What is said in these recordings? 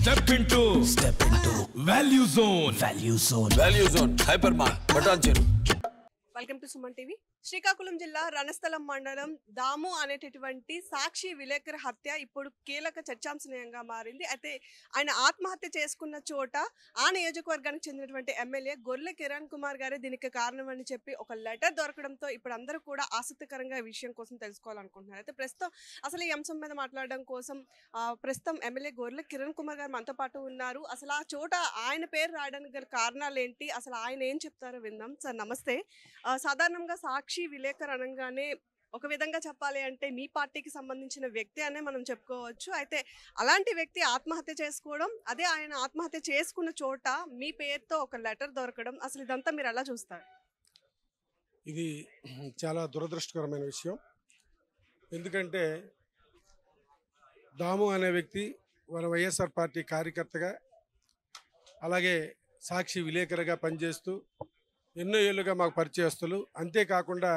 step into step into value zone value zone value zone hyper mark button చెరు welcome to Suman TV Srikakulam జిల్లా రణస్థలం మండలం దాము అనేటటువంటి సాక్షి విలేకరి హత్య ఇప్పుడు కీలక చర్చాంశనీయంగా మారింది అయితే ఆయన ఆత్మహత్య చేసుకున్న చోట ఆ నియోజకవర్గానికి చెందినటువంటి ఎమ్మెల్యే గొర్రె కిరణ్ కుమార్ గారే దీనికి కారణం అని చెప్పి ఒక లెటర్ దొరకడంతో ఇప్పుడు అందరూ కూడా ఆసక్తికరంగా ఈ విషయం కోసం తెలుసుకోవాలనుకుంటున్నారు అయితే ప్రస్తుతం అసలు ఈ అంశం మీద మాట్లాడడం కోసం ప్రస్తుతం ఎమ్మెల్యే గొర్రె కిరణ్ కుమార్ గారు మనతో పాటు ఉన్నారు అసలు ఆ చోట ఆయన పేరు రాయడానికి గల కారణాలు ఏంటి అసలు ఆయన ఏం చెప్తారో విందాం సార్ నమస్తే సాధారణంగా సాక్షి సాక్షి విలేకర్ అనగానే ఒక విధంగా చెప్పాలి అంటే మీ పార్టీకి సంబంధించిన వ్యక్తి అనే మనం చెప్పుకోవచ్చు అయితే అలాంటి వ్యక్తి ఆత్మహత్య చేసుకోవడం అదే ఆయన ఆత్మహత్య చేసుకున్న చోట మీ పేరుతో ఒక లెటర్ దొరకడం అసలు ఇదంతా మీరు ఎలా చూస్తారు ఇది చాలా దురదృష్టకరమైన విషయం ఎందుకంటే దాము అనే వ్యక్తి వాళ్ళ వైఎస్ఆర్ పార్టీ కార్యకర్తగా అలాగే సాక్షి విలేకరుగా పనిచేస్తూ ఎన్నో ఏళ్ళుగా మాకు పరిచయస్తులు అంతేకాకుండా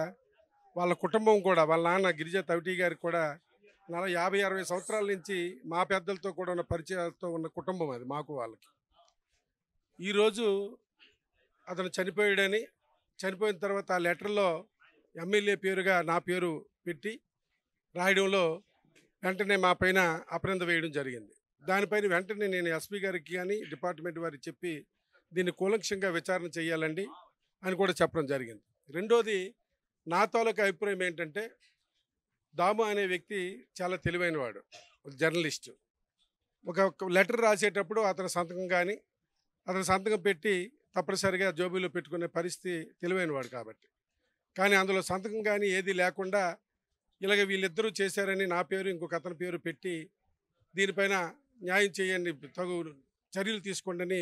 వాళ్ళ కుటుంబం కూడా వాళ్ళ నాన్న గిరిజ తవిటి గారికి కూడా నలభై యాభై అరవై సంవత్సరాల నుంచి మా పెద్దలతో కూడా ఉన్న పరిచయాలతో ఉన్న కుటుంబం అది మాకు వాళ్ళకి ఈరోజు అతను చనిపోయాడని చనిపోయిన తర్వాత ఆ లెటర్లో ఎమ్మెల్యే పేరుగా నా పేరు పెట్టి రాయడంలో వెంటనే మా పైన అప్రంద వేయడం జరిగింది దానిపైన వెంటనే నేను ఎస్పీ గారికి కానీ డిపార్ట్మెంట్ వారికి చెప్పి దీన్ని కూలంక్షంగా విచారణ చేయాలండి అని కూడా చెప్పడం జరిగింది రెండోది నా తాలూకా అభిప్రాయం ఏంటంటే దాము అనే వ్యక్తి చాలా తెలివైనవాడు జర్నలిస్టు ఒక లెటర్ రాసేటప్పుడు అతని సంతకం కానీ అతని సంతకం పెట్టి తప్పనిసరిగా జోబీలో పెట్టుకునే పరిస్థితి తెలివైనవాడు కాబట్టి కానీ అందులో సంతకం కానీ ఏది లేకుండా ఇలాగ వీళ్ళిద్దరూ చేశారని నా పేరు ఇంకొక అతని పేరు పెట్టి దీనిపైన న్యాయం చేయండి తగు చర్యలు తీసుకోండి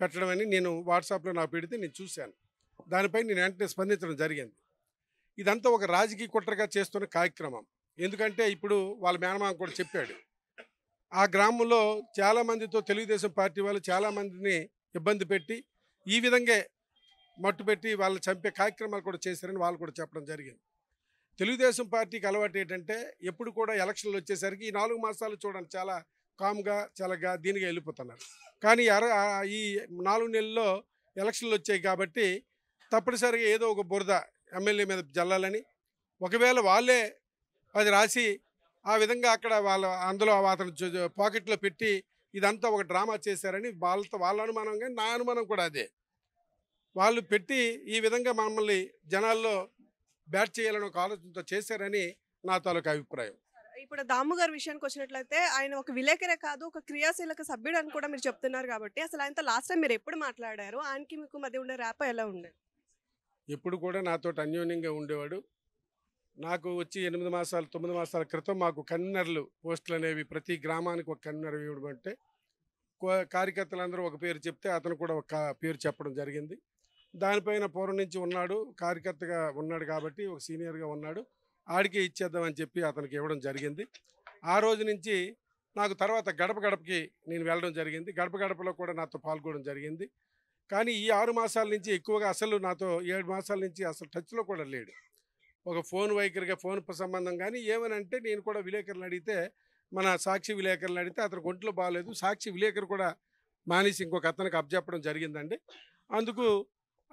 పెట్టడమని నేను వాట్సాప్లో నా పెడితే నేను చూశాను దానిపై నేను వెంటనే స్పందించడం జరిగింది ఇదంతా ఒక రాజకీయ కుట్రగా చేస్తున్న కార్యక్రమం ఎందుకంటే ఇప్పుడు వాళ్ళ మేనమామ కూడా చెప్పాడు ఆ గ్రామంలో చాలామందితో తెలుగుదేశం పార్టీ వాళ్ళు చాలామందిని ఇబ్బంది పెట్టి ఈ విధంగా మట్టుపెట్టి వాళ్ళు చంపే కార్యక్రమాలు కూడా చేశారని వాళ్ళు కూడా చెప్పడం జరిగింది తెలుగుదేశం పార్టీకి అలవాటు ఏంటంటే ఎప్పుడు కూడా ఎలక్షన్లు వచ్చేసరికి ఈ నాలుగు మాసాలు చూడండి చాలా కామ్గా చల్లగా దీనిగా వెళ్ళిపోతున్నారు కానీ ఈ నాలుగు నెలల్లో ఎలక్షన్లు వచ్చాయి కాబట్టి తప్పనిసరిగా ఏదో ఒక బురద ఎమ్మెల్యే మీద జల్లాలని ఒకవేళ వాళ్ళే అది రాసి ఆ విధంగా అక్కడ వాళ్ళ అందులో అతను పాకెట్లో పెట్టి ఇదంతా ఒక డ్రామా చేశారని వాళ్ళతో వాళ్ళ అనుమానం కానీ నా అనుమానం కూడా అదే వాళ్ళు పెట్టి ఈ విధంగా మమ్మల్ని జనాల్లో బ్యాట్ చేయాలని ఒక ఆలోచనతో చేశారని నా తాలూకా అభిప్రాయం ఇప్పుడు దాము విషయానికి వచ్చినట్లయితే ఆయన ఒక విలేకరే కాదు ఒక క్రియాశీలక సభ్యుడు అని కూడా మీరు చెప్తున్నారు కాబట్టి అసలు ఆయనతో లాస్ట్ టైం మీరు ఎప్పుడు మాట్లాడారు ఆయనకి మీకు మధ్య ఉండే ర్యాప్ ఎలా ఉండేది ఎప్పుడు కూడా నాతో అన్యోన్యంగా ఉండేవాడు నాకు వచ్చి ఎనిమిది మాసాలు తొమ్మిది మాసాల క్రితం మాకు కన్నర్లు పోస్టులు అనేవి ప్రతి గ్రామానికి ఒక కన్నర్ ఇవ్వడం అంటే కార్యకర్తలందరూ ఒక పేరు చెప్తే అతను కూడా ఒక పేరు చెప్పడం జరిగింది దానిపైన పూర్వం నుంచి ఉన్నాడు కార్యకర్తగా ఉన్నాడు కాబట్టి ఒక సీనియర్గా ఉన్నాడు ఆడికే ఇచ్చేద్దామని చెప్పి అతనికి ఇవ్వడం జరిగింది ఆ రోజు నుంచి నాకు తర్వాత గడప గడపకి నేను వెళ్ళడం జరిగింది గడప గడపలో కూడా నాతో పాల్గొనడం జరిగింది కానీ ఈ ఆరు మాసాల నుంచి ఎక్కువగా అసలు నాతో ఏడు మాసాల నుంచి అసలు టచ్లో కూడా లేడు ఒక ఫోన్ వైఖరిగా ఫోన్ సంబంధం కానీ ఏమని అంటే నేను కూడా విలేకరులు అడిగితే మన సాక్షి విలేకరులు అడిగితే అతను ఒంట్లో బాగాలేదు సాక్షి విలేకరు కూడా మానేసి ఇంకొక అతనికి అప్పచెప్పడం జరిగిందండి అందుకు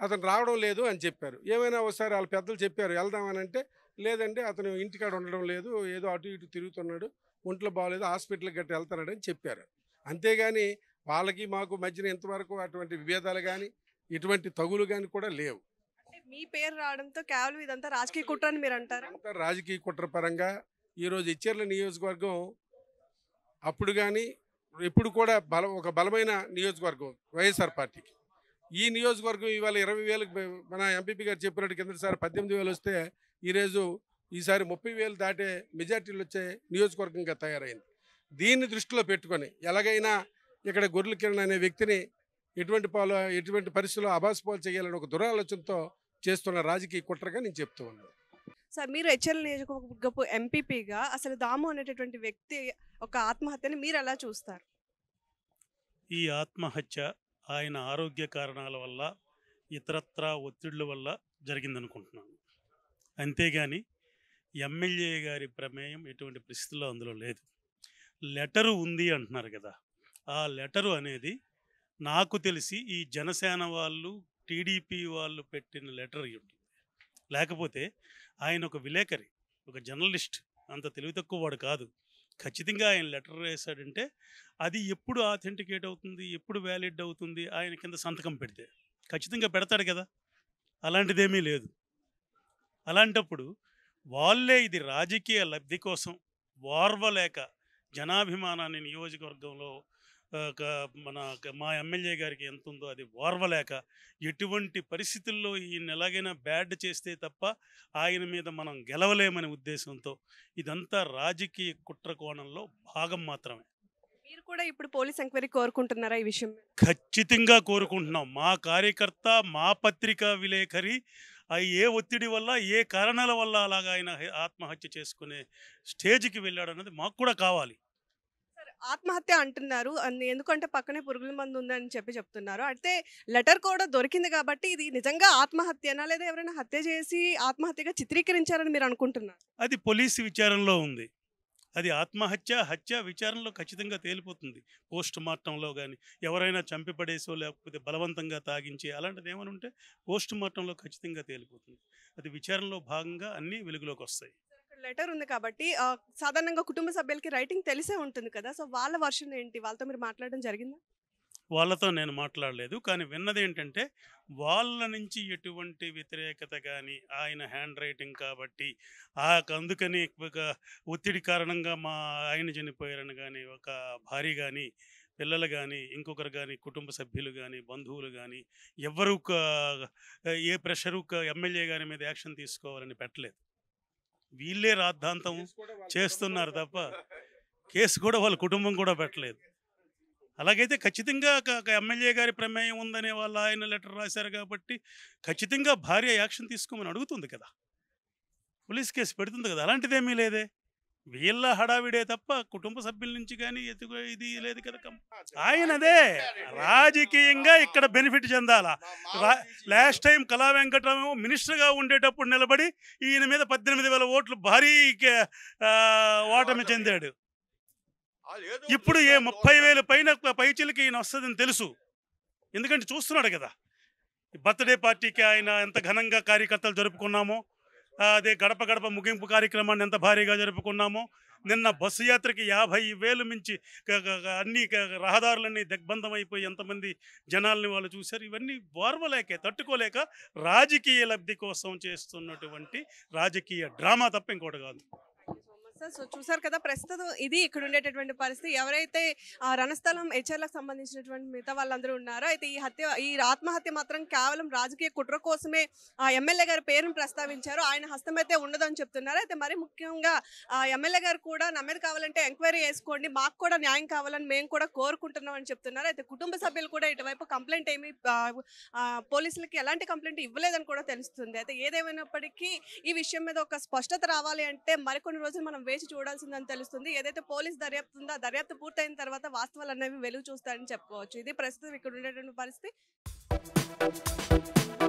అతను రావడం లేదు అని చెప్పారు ఏమైనా ఒకసారి వాళ్ళ పెద్దలు చెప్పారు వెళ్దామని అంటే లేదండి అతను ఇంటికాడ ఉండడం లేదు ఏదో అటు ఇటు తిరుగుతున్నాడు ఒంట్లో బాగాలేదు హాస్పిటల్కి గట్ట వెళ్తున్నాడు అని చెప్పారు అంతేగాని వాళ్ళకి మాకు మధ్యన ఇంతవరకు అటువంటి విభేదాలు కానీ ఇటువంటి తగులు కానీ కూడా లేవు మీ పేరు రావడంతో కేవలం ఇదంతా రాజకీయ కుట్ర అని మీరు అంటారు అంతా రాజకీయ కుట్ర పరంగా ఈరోజు ఇచ్చేర్ల నియోజకవర్గం అప్పుడు కానీ ఇప్పుడు కూడా బల ఒక బలమైన నియోజకవర్గం వైఎస్ఆర్ పార్టీకి ఈ నియోజకవర్గం ఇవాళ ఇరవై వేలకు మన ఎంపీపీ గారు చెప్పినట్టు సార్ పద్దెనిమిది వేలు వస్తే ఈరోజు ఈసారి ముప్పై వేలు దాటే మెజార్టీలు వచ్చే నియోజకవర్గంగా తయారైంది దీన్ని దృష్టిలో పెట్టుకొని ఎలాగైనా ఇక్కడ గొర్రెల కిరణ్ అనే వ్యక్తిని ఎటువంటి పాలు ఎటువంటి పరిస్థితుల్లో అబాస్ పాలు చేయాలని ఒక దురాలోచనతో చేస్తున్న రాజకీయ కుట్రగా నేను చెప్తూ ఉన్నాను సార్ మీరు హెచ్ఎల్ నియోజకవర్గపు ఎంపీపీగా అసలు దాము అనేటటువంటి వ్యక్తి ఒక ఆత్మహత్యని మీరు ఎలా చూస్తారు ఈ ఆత్మహత్య ఆయన ఆరోగ్య కారణాల వల్ల ఇతరత్రా ఒత్తిళ్ల వల్ల జరిగిందనుకుంటున్నాను అంతేగాని ఎమ్మెల్యే గారి ప్రమేయం ఎటువంటి పరిస్థితుల్లో అందులో లేదు లెటరు ఉంది అంటున్నారు కదా ఆ లెటరు అనేది నాకు తెలిసి ఈ జనసేన వాళ్ళు టీడీపీ వాళ్ళు పెట్టిన లెటర్ ఉంటుంది లేకపోతే ఆయన ఒక విలేకరి ఒక జర్నలిస్ట్ అంత తెలివి తక్కువ వాడు కాదు ఖచ్చితంగా ఆయన లెటర్ వేశాడంటే అది ఎప్పుడు ఆథెంటికేట్ అవుతుంది ఎప్పుడు వ్యాలిడ్ అవుతుంది ఆయన కింద సంతకం పెడితే ఖచ్చితంగా పెడతాడు కదా అలాంటిదేమీ లేదు అలాంటప్పుడు వాళ్ళే ఇది రాజకీయ లబ్ధి కోసం వార్వలేక జనాభిమానాన్ని నియోజకవర్గంలో మన మా ఎమ్మెల్యే గారికి ఎంత ఉందో అది ఓర్వలేక ఎటువంటి పరిస్థితుల్లో ఈయన ఎలాగైనా బ్యాడ్ చేస్తే తప్ప ఆయన మీద మనం గెలవలేమనే ఉద్దేశంతో ఇదంతా రాజకీయ కుట్ర కోణంలో భాగం మాత్రమే మీరు కూడా ఇప్పుడు పోలీస్ ఎంక్వైరీ కోరుకుంటున్నారా ఈ విషయం ఖచ్చితంగా కోరుకుంటున్నాం మా కార్యకర్త మా పత్రికా విలేకరి ఏ ఒత్తిడి వల్ల ఏ కారణాల వల్ల అలాగా ఆయన ఆత్మహత్య చేసుకునే స్టేజ్కి వెళ్ళాడన్నది మాకు కూడా కావాలి ఆత్మహత్య అంటున్నారు ఎందుకంటే పక్కనే పురుగుల మందు ఉందని చెప్పి చెప్తున్నారు అయితే లెటర్ కూడా దొరికింది కాబట్టి ఇది నిజంగా ఆత్మహత్యనా లేదా ఎవరైనా హత్య చేసి ఆత్మహత్యగా చిత్రీకరించారని మీరు అనుకుంటున్నారు అది పోలీసు విచారణలో ఉంది అది ఆత్మహత్య హత్య విచారణలో ఖచ్చితంగా తేలిపోతుంది పోస్ట్ మార్టంలో కానీ ఎవరైనా చంపిపడేసో లేకపోతే బలవంతంగా తాగించే అలాంటిది ఏమైనా ఉంటే పోస్ట్ మార్టంలో ఖచ్చితంగా తేలిపోతుంది అది విచారణలో భాగంగా అన్నీ వెలుగులోకి వస్తాయి లెటర్ ఉంది కాబట్టి సాధారణంగా కుటుంబ సభ్యులకి రైటింగ్ తెలిసే ఉంటుంది కదా సో వాళ్ళ వర్షన్ ఏంటి వాళ్ళతో మీరు మాట్లాడడం జరిగిందా వాళ్ళతో నేను మాట్లాడలేదు కానీ విన్నది ఏంటంటే వాళ్ళ నుంచి ఎటువంటి వ్యతిరేకత కానీ ఆయన హ్యాండ్ రైటింగ్ కాబట్టి ఆ అందుకని ఒత్తిడి కారణంగా మా ఆయన చనిపోయారని కానీ ఒక భార్య కానీ పిల్లలు కానీ ఇంకొకరు కానీ కుటుంబ సభ్యులు కానీ బంధువులు కానీ ఎవరు ఏ ప్రెషరు ఎమ్మెల్యే గారి మీద యాక్షన్ తీసుకోవాలని పెట్టలేదు వీళ్ళే రాద్ధాంతం చేస్తున్నారు తప్ప కేసు కూడా వాళ్ళ కుటుంబం కూడా పెట్టలేదు అలాగైతే ఖచ్చితంగా ఎమ్మెల్యే గారి ప్రమేయం ఉందనే వాళ్ళు ఆయన లెటర్ రాశారు కాబట్టి ఖచ్చితంగా భార్య యాక్షన్ తీసుకోమని అడుగుతుంది కదా పోలీస్ కేసు పెడుతుంది కదా అలాంటిదేమీ లేదే వీళ్ళ హడావిడే తప్ప కుటుంబ సభ్యుల నుంచి కానీ ఎదుగు ఇది లేదు కదా ఆయనదే రాజకీయంగా ఇక్కడ బెనిఫిట్ చెందాల లాస్ట్ టైం కళా వెంకటరామ మినిస్టర్గా ఉండేటప్పుడు నిలబడి ఈయన మీద పద్దెనిమిది వేల ఓట్లు భారీ ఓటమి చెందాడు ఇప్పుడు ఏ ముప్పై వేలు పైన పైచిలకి ఈయన వస్తుందని తెలుసు ఎందుకంటే చూస్తున్నాడు కదా బర్త్డే పార్టీకి ఆయన ఎంత ఘనంగా కార్యకర్తలు జరుపుకున్నామో అదే గడప గడప ముగింపు కార్యక్రమాన్ని ఎంత భారీగా జరుపుకున్నామో నిన్న బస్సు యాత్రకి యాభై వేలు మించి అన్ని రహదారులన్నీ దిగ్బంధం అయిపోయి ఎంతమంది జనాల్ని వాళ్ళు చూశారు ఇవన్నీ ఓర్వలేక తట్టుకోలేక రాజకీయ లబ్ధి కోసం చేస్తున్నటువంటి రాజకీయ డ్రామా తప్ప ఇంకోటి కాదు సార్ సో చూసారు కదా ప్రస్తుతం ఇది ఇక్కడ ఉండేటటువంటి పరిస్థితి ఎవరైతే ఆ రణస్థలం హెచ్ఆర్లకు సంబంధించినటువంటి మిగతా వాళ్ళందరూ ఉన్నారో అయితే ఈ హత్య ఈ ఆత్మహత్య మాత్రం కేవలం రాజకీయ కుట్ర కోసమే ఆ ఎమ్మెల్యే గారి పేరును ప్రస్తావించారు ఆయన హస్తం అయితే ఉండదని చెప్తున్నారు అయితే మరి ముఖ్యంగా ఆ ఎమ్మెల్యే గారు కూడా మీద కావాలంటే ఎంక్వైరీ చేసుకోండి మాకు కూడా న్యాయం కావాలని మేము కూడా కోరుకుంటున్నాం అని చెప్తున్నారు అయితే కుటుంబ సభ్యులు కూడా ఇటువైపు కంప్లైంట్ ఏమి పోలీసులకి ఎలాంటి కంప్లైంట్ ఇవ్వలేదని కూడా తెలుస్తుంది అయితే ఏదేమైనప్పటికీ ఈ విషయం మీద ఒక స్పష్టత రావాలి అంటే మరికొన్ని రోజులు మనం వేచి చూడాల్సిందని తెలుస్తుంది ఏదైతే పోలీస్ దర్యాప్తు ఉందో ఆ దర్యాప్తు పూర్తయిన తర్వాత వాస్తవాలు అనేవి వెలుగు చూస్తాయని చెప్పుకోవచ్చు ఇది ప్రస్తుతం ఇక్కడ ఉండేటువంటి పరిస్థితి